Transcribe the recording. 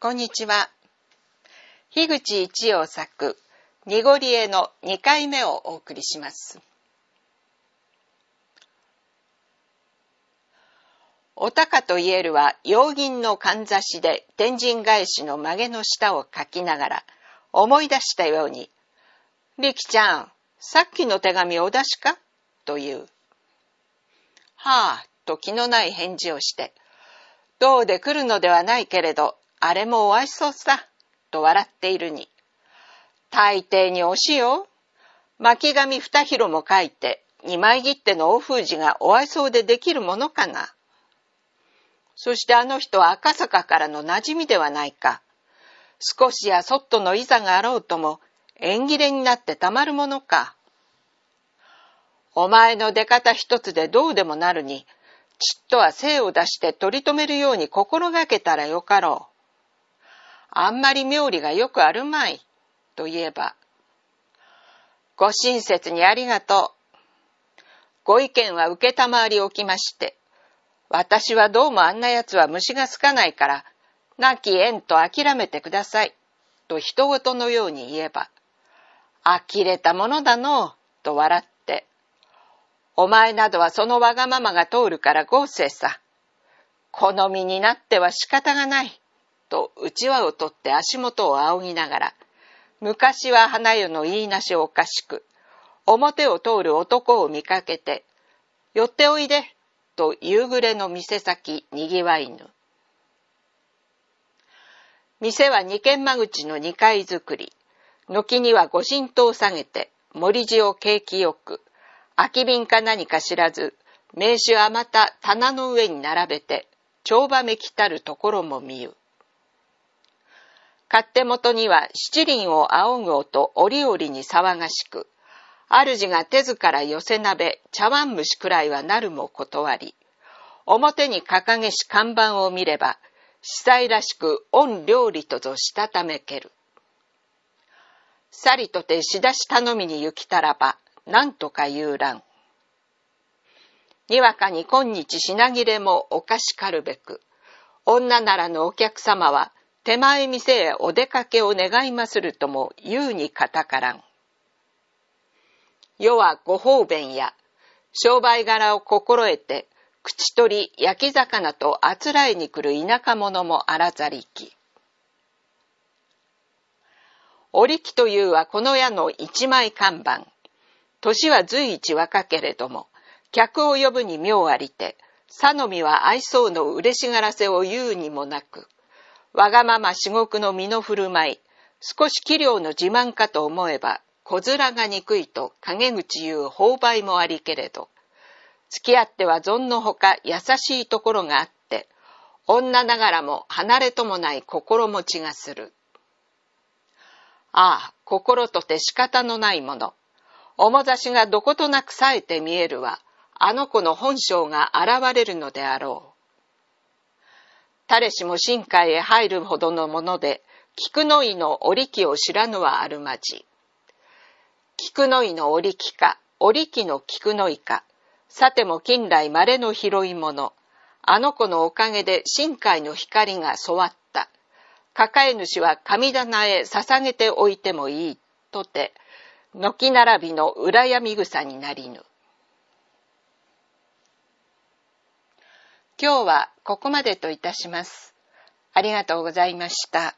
こんにちは。樋口一葉作、濁り絵の2回目をお送りします。お高とイエルは、洋銀のかんざしで天神返しの曲げの下を書きながら、思い出したように、リキちゃん、さっきの手紙お出しかと言う。はあ、と気のない返事をして、どうで来るのではないけれど、あれもおあしそうさ、と笑っているに。大抵におしよ。巻紙二広も書いて、二枚切ってのお封じがおいそうでできるものかな。そしてあの人は赤坂からの馴染みではないか。少しやそっとのいざがあろうとも、縁切れになってたまるものか。お前の出方一つでどうでもなるに、ちっとは精を出して取り留めるように心がけたらよかろう。あんまり妙理がよくあるまい。と言えば、ご親切にありがとう。ご意見は受けたまわりおきまして、私はどうもあんな奴は虫がつかないから、亡き縁と諦めてください。と人事のように言えば、呆れたものだのう、と笑って、お前などはそのわがままが通るから豪勢さ。好みになっては仕方がない。とうちわを取って足元を仰ぎながら、昔は花代の言いなしおかしく、表を通る男を見かけて、寄っておいで、と夕暮れの店先にぎわいぬ。店は二軒間口の二階造り、軒には御神刀を下げて、森地を景気よく、空き瓶か何か知らず、名刺はまた棚の上に並べて、帳場めきたるところも見ゆ。勝手元には七輪を仰ぐ音折々に騒がしく、主が手図から寄せ鍋、茶碗蒸しくらいはなるも断り、表に掲げし看板を見れば、司祭らしく御料理とぞしたためける。さりとて仕出し頼みに行きたらば、なんとか遊覧。にわかに今日品切れもおかしかるべく、女ならのお客様は、手前店へお出かけを願いまするとも優にたからん。世はご方便や、商売柄を心得て、口取り焼き魚とあつらえに来る田舎者もあらざりき。折木というはこの矢の一枚看板。年は随一若けれども、客を呼ぶに妙ありて、さのみは愛想の嬉しがらせを言うにもなく。わがまま至極の身の振る舞い、少し器量の自慢かと思えば、小面が憎いと陰口言う勾媒もありけれど、付き合っては存のほか優しいところがあって、女ながらも離れともない心持ちがする。ああ、心とて仕方のないもの。面差しがどことなく冴えて見えるは、あの子の本性が現れるのであろう。誰しも深海へ入るほどのもので、菊の井の織木を知らぬはあるまじ。菊の井の織木か、織木の菊の井か、さても近来稀の広いの、あの子のおかげで深海の光が染わった。抱え主は神棚へ捧げておいてもいい、とて、軒並びの裏闇草になりぬ。今日はここまでといたします。ありがとうございました。